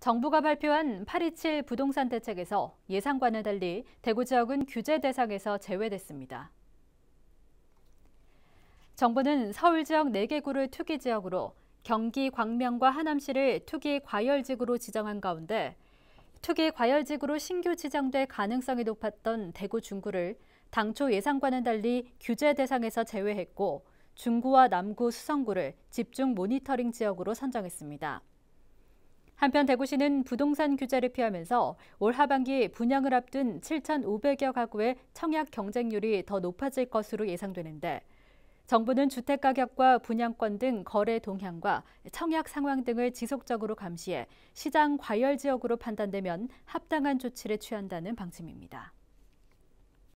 정부가 발표한 827 부동산 대책에서 예상과는 달리 대구 지역은 규제 대상에서 제외됐습니다. 정부는 서울 지역 4개구를 투기 지역으로 경기 광명과 하남시를 투기 과열지구로 지정한 가운데 투기 과열지구로 신규 지정될 가능성이 높았던 대구 중구를 당초 예상과는 달리 규제 대상에서 제외했고 중구와 남구 수성구를 집중 모니터링 지역으로 선정했습니다. 한편 대구시는 부동산 규제를 피하면서 올 하반기 분양을 앞둔 7,500여 가구의 청약 경쟁률이 더 높아질 것으로 예상되는데 정부는 주택가격과 분양권 등 거래 동향과 청약 상황 등을 지속적으로 감시해 시장 과열 지역으로 판단되면 합당한 조치를 취한다는 방침입니다.